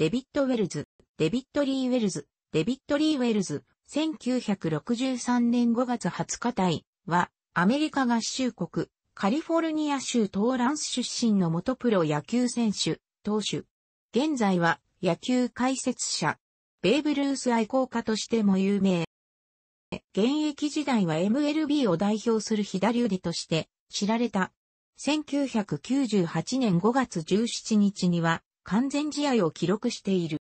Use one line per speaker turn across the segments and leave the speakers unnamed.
デビット・ウェルズ、デビット・リー・ウェルズ、デビット・リー・ウェルズ、1963年5月20日隊は、アメリカ合衆国、カリフォルニア州トーランス出身の元プロ野球選手、投手。現在は、野球解説者、ベーブ・ルース愛好家としても有名。現役時代は MLB を代表する左腕として知られた。1998年5月17日には完全試合を記録している。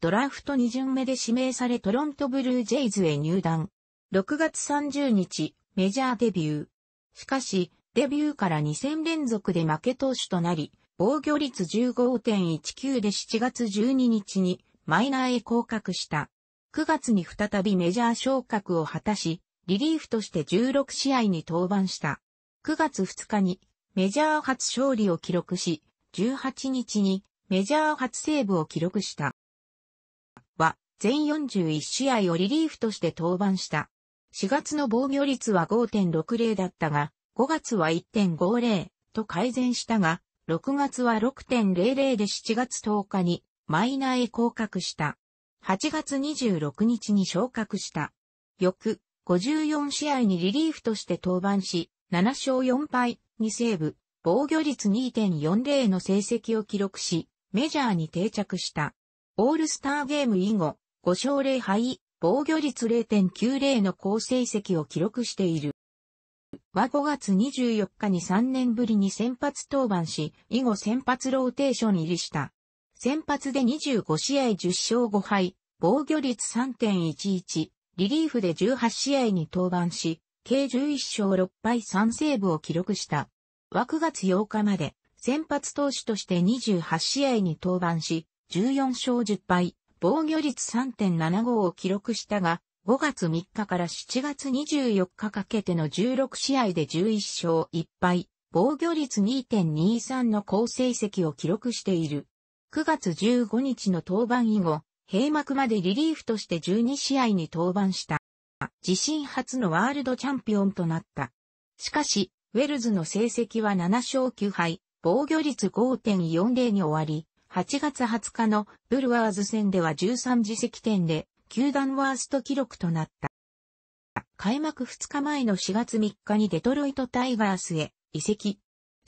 ドラフト2巡目で指名されトロントブルージェイズへ入団。6月30日、メジャーデビュー。しかし、デビューから2戦連続で負け投手となり、防御率15.19で7月12日にマイナーへ降格した。9月に再びメジャー昇格を果たし、リリーフとして16試合に登板した。9月2日にメジャー初勝利を記録し、18日にメジャー初セーブを記録した。は、全41試合をリリーフとして登板した。4月の防御率は5.60だったが、5月は1.50と改善したが、6月は6.00で7月10日にマイナーへ降格した。8月26日に昇格した。翌54試合にリリーフとして登板し、7勝4敗、2セーブ、防御率2.40の成績を記録し、メジャーに定着した。オールスターゲーム以後、5勝0敗、防御率0.90の好成績を記録している。は5月24日に3年ぶりに先発登板し、以後先発ローテーション入りした。先発で25試合10勝5敗、防御率3.11、リリーフで18試合に登板し、計11勝6敗3セーブを記録した。は9月8日まで先発投手として28試合に登板し、14勝10敗、防御率3.75を記録したが、5月3日から7月24日かけての16試合で11勝1敗、防御率2.23の好成績を記録している。9月15日の登板以後、閉幕までリリーフとして12試合に登板した。自身初のワールドチャンピオンとなった。しかし、ウェルズの成績は7勝9敗、防御率5.40に終わり、8月20日のブルワーズ戦では13次席点で、球団ワースト記録となった。開幕2日前の4月3日にデトロイトタイガースへ移籍。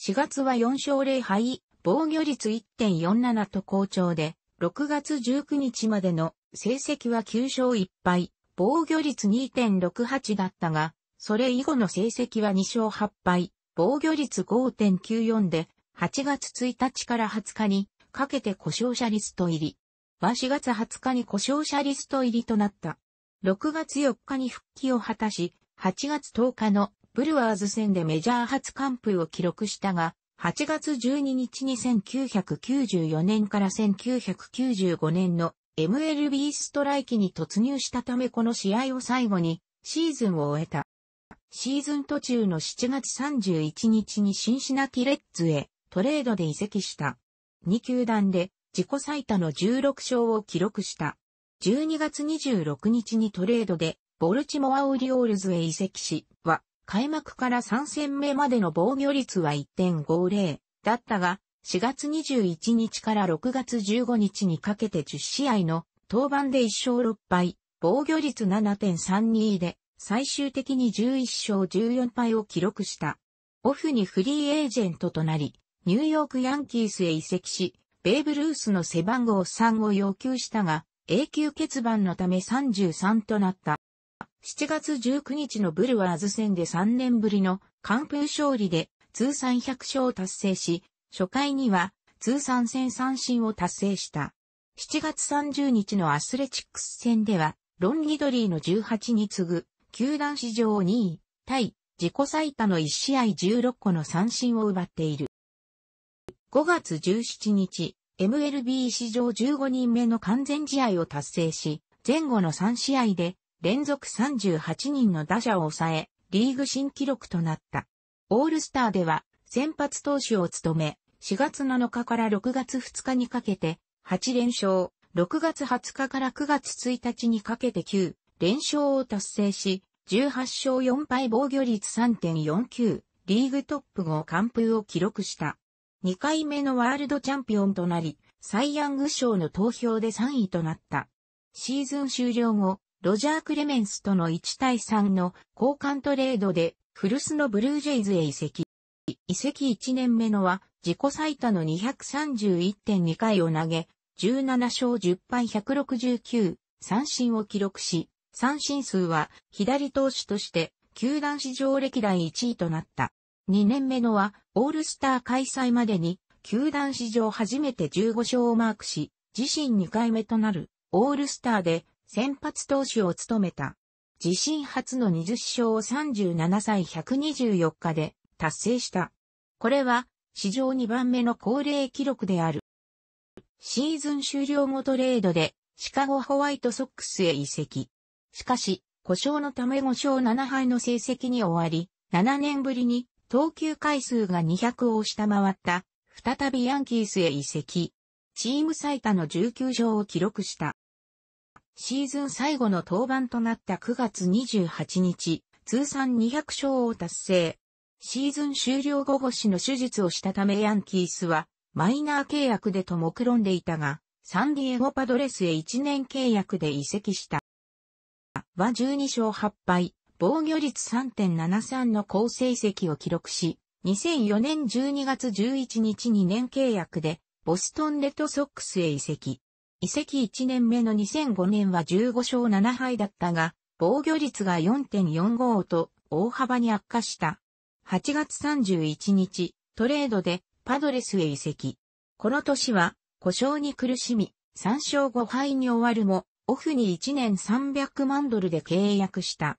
4月は4勝0敗、防御率1.47と好調で、6月19日までの成績は9勝1敗、防御率2.68だったが、それ以後の成績は2勝8敗、防御率5.94で、8月1日から20日にかけて故障者リスト入り。は4月20日に故障者リスト入りとなった。6月4日に復帰を果たし、8月10日のブルワーズ戦でメジャー初完封を記録したが、8月12日に1994年から1995年の MLB ストライキに突入したためこの試合を最後にシーズンを終えた。シーズン途中の7月31日にシンシナティレッズへトレードで移籍した。2球団で自己最多の16勝を記録した。12月26日にトレードでボルチモアオリオールズへ移籍し、は開幕から3戦目までの防御率は1.50だったが、4月21日から6月15日にかけて10試合の登板で1勝6敗、防御率7.32で最終的に11勝14敗を記録した。オフにフリーエージェントとなり、ニューヨークヤンキースへ移籍し、ベーブ・ルースの背番号3を要求したが、永久欠番のため33となった。7月19日のブルワーズ戦で3年ぶりの完封勝利で通算100勝を達成し、初回には通算戦三振を達成した。7月30日のアスレチックス戦では、ロン・ギドリーの18に次ぐ球団史上2位、対、自己最多の1試合16個の三振を奪っている。5月17日、MLB 史上15人目の完全試合を達成し、前後の3試合で連続38人の打者を抑え、リーグ新記録となった。オールスターでは先発投手を務め、4月7日から6月2日にかけて8連勝、6月20日から9月1日にかけて9連勝を達成し、18勝4敗防御率3.49、リーグトップ5完封を記録した。2回目のワールドチャンピオンとなり、サイ・ヤング賞の投票で3位となった。シーズン終了後、ロジャー・クレメンスとの1対3の交換トレードで、古巣のブルージェイズへ移籍。移籍1年目のは、自己最多の231.2回を投げ、17勝10敗169、三振を記録し、三振数は左投手として球団史上歴代1位となった。2年目のはオールスター開催までに球団史上初めて15勝をマークし、自身2回目となるオールスターで先発投手を務めた。自身初の20勝を37歳124日で達成した。これは史上2番目の高齢記録である。シーズン終了後トレードでシカゴホワイトソックスへ移籍。しかし、故障のため5勝7敗の成績に終わり、7年ぶりに投球回数が200を下回った、再びヤンキースへ移籍。チーム最多の19勝を記録した。シーズン最後の登板となった9月28日、通算200勝を達成。シーズン終了後星の手術をしたためヤンキースは、マイナー契約でと目論んでいたが、サンディエゴパドレスへ1年契約で移籍した。は12勝8敗、防御率3.73の好成績を記録し、2004年12月11日に年契約で、ボストンレッドソックスへ移籍。移籍1年目の2005年は15勝7敗だったが、防御率が4.45と大幅に悪化した。8月31日、トレードでパドレスへ移籍。この年は故障に苦しみ、3勝5敗に終わるも、オフに1年300万ドルで契約した。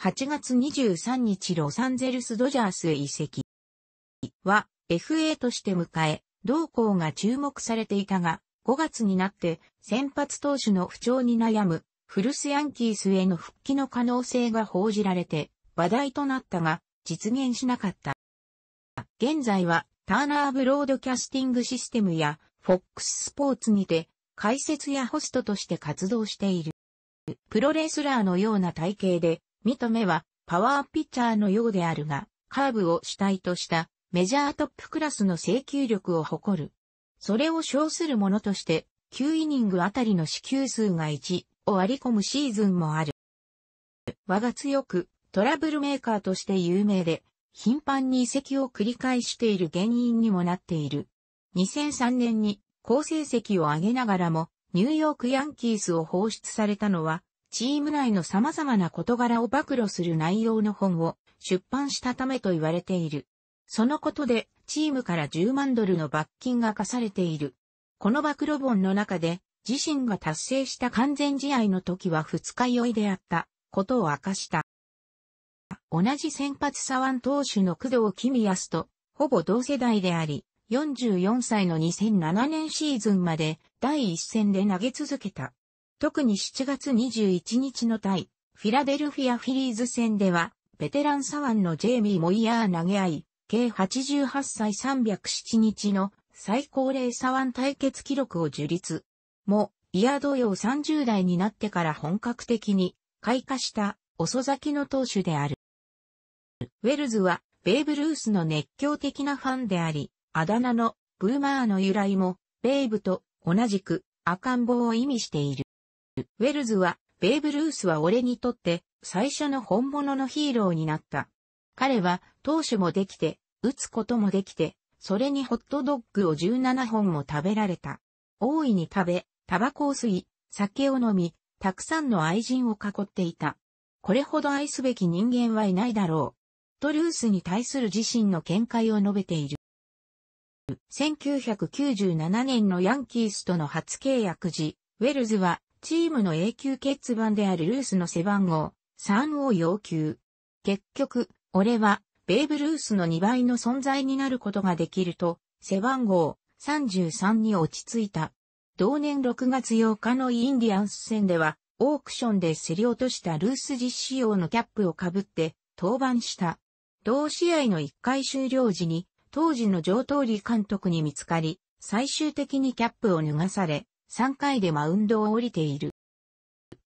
8月23日ロサンゼルスドジャースへ移籍は FA として迎え、同校が注目されていたが、5月になって先発投手の不調に悩むフルスヤンキースへの復帰の可能性が報じられて話題となったが実現しなかった。現在はターナーブロードキャスティングシステムや FOX スポーツにて解説やホストとして活動している。プロレスラーのような体型で、見た目はパワーピッチャーのようであるが、カーブを主体としたメジャートップクラスの制球力を誇る。それを称するものとして、9イニングあたりの支給数が1を割り込むシーズンもある。和が強く、トラブルメーカーとして有名で、頻繁に移籍を繰り返している原因にもなっている。2003年に好成績を上げながらも、ニューヨークヤンキースを放出されたのは、チーム内の様々な事柄を暴露する内容の本を出版したためと言われている。そのことで、チームから10万ドルの罰金が課されている。この暴露本の中で、自身が達成した完全試合の時は二日酔いであったことを明かした。同じ先発左腕投手の工藤公康とほぼ同世代であり、44歳の2007年シーズンまで第一戦で投げ続けた。特に7月21日の対フィラデルフィアフィリーズ戦では、ベテラン左腕のジェイミー・モイヤー投げ合い、計88歳307日の最高齢左腕対決記録を樹立。も、イヤー同様30代になってから本格的に開花した遅咲きの投手である。ウェルズは、ベーブ・ルースの熱狂的なファンであり、あだ名のブーマーの由来も、ベイブと同じく赤ん坊を意味している。ウェルズは、ベイブ・ルースは俺にとって最初の本物のヒーローになった。彼は投手もできて、打つこともできて、それにホットドッグを17本も食べられた。大いに食べ、タバコを吸い、酒を飲み、たくさんの愛人を囲っていた。これほど愛すべき人間はいないだろう。とルースに対する自身の見解を述べている。1997年のヤンキースとの初契約時、ウェルズはチームの永久欠番であるルースの背番号3を要求。結局、俺はベーブ・ルースの2倍の存在になることができると、背番号33に落ち着いた。同年6月8日のインディアンス戦では、オークションで競り落としたルース実施用のキャップをかぶって、登板した。同試合の1回終了時に、当時の上通り監督に見つかり、最終的にキャップを脱がされ、3回でマウンドを降りている。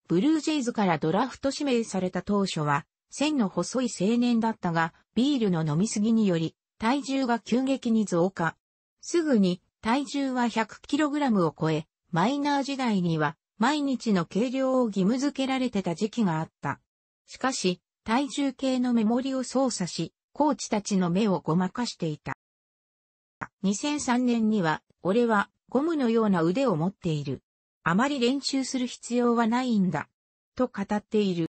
ブルージェイズからドラフト指名された当初は、線の細い青年だったが、ビールの飲みすぎにより、体重が急激に増加。すぐに、体重は 100kg を超え、マイナー時代には、毎日の計量を義務付けられてた時期があった。しかし、体重計のメモリを操作し、コーチたちの目をごまかしていた。2003年には、俺はゴムのような腕を持っている。あまり練習する必要はないんだ。と語っている。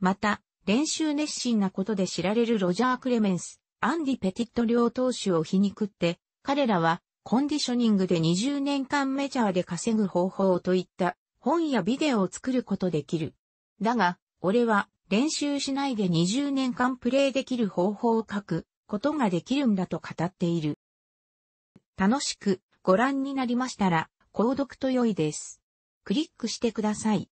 また、練習熱心なことで知られるロジャー・クレメンス、アンディ・ペティット両投手を皮肉って、彼らはコンディショニングで20年間メジャーで稼ぐ方法といった本やビデオを作ることできる。だが、俺は練習しないで20年間プレイできる方法を書くことができるんだと語っている。楽しくご覧になりましたら、購読と良いです。クリックしてください。